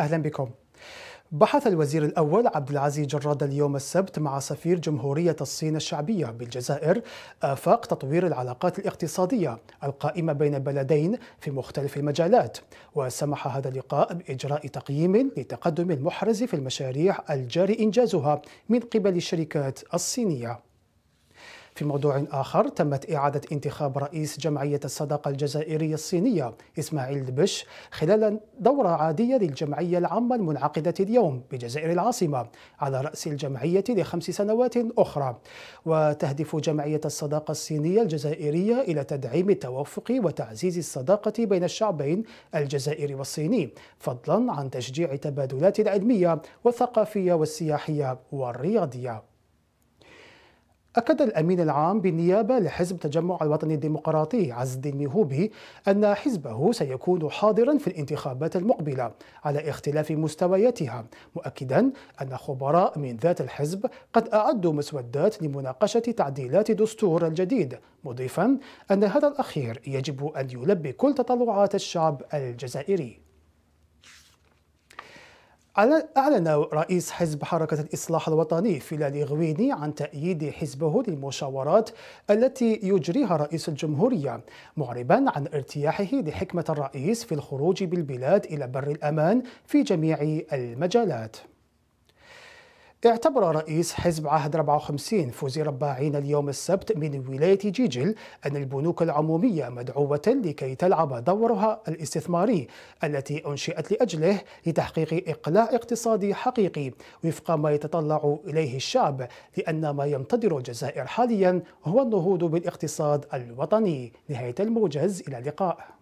أهلا بكم بحث الوزير الأول عبد العزيز جراد اليوم السبت مع سفير جمهورية الصين الشعبية بالجزائر آفاق تطوير العلاقات الاقتصادية القائمة بين البلدين في مختلف المجالات وسمح هذا اللقاء بإجراء تقييم لتقدم المحرز في المشاريع الجاري إنجازها من قبل الشركات الصينية في موضوع آخر تمت إعادة انتخاب رئيس جمعية الصداقة الجزائرية الصينية إسماعيل دبش خلال دورة عادية للجمعية العامة المنعقدة اليوم بجزائر العاصمة على رأس الجمعية لخمس سنوات أخرى وتهدف جمعية الصداقة الصينية الجزائرية إلى تدعيم التوافق وتعزيز الصداقة بين الشعبين الجزائري والصيني فضلا عن تشجيع تبادلات العلمية والثقافية والسياحية والرياضية أكد الأمين العام بالنيابة لحزب التجمع الوطني الديمقراطي عز الدين ميهوبي أن حزبه سيكون حاضرا في الانتخابات المقبلة على اختلاف مستوياتها مؤكدا أن خبراء من ذات الحزب قد أعدوا مسودات لمناقشة تعديلات دستور الجديد مضيفا أن هذا الأخير يجب أن يلبي كل تطلعات الشعب الجزائري أعلن رئيس حزب حركة الإصلاح الوطني فيلال غويني عن تأييد حزبه للمشاورات التي يجريها رئيس الجمهورية معربا عن ارتياحه لحكمة الرئيس في الخروج بالبلاد إلى بر الأمان في جميع المجالات اعتبر رئيس حزب عهد 54 فوزي رباعين اليوم السبت من ولاية جيجل أن البنوك العمومية مدعوة لكي تلعب دورها الاستثماري التي أنشئت لأجله لتحقيق إقلاع اقتصادي حقيقي وفق ما يتطلع إليه الشعب لأن ما ينتظر الجزائر حاليا هو النهوض بالاقتصاد الوطني نهاية الموجز إلى اللقاء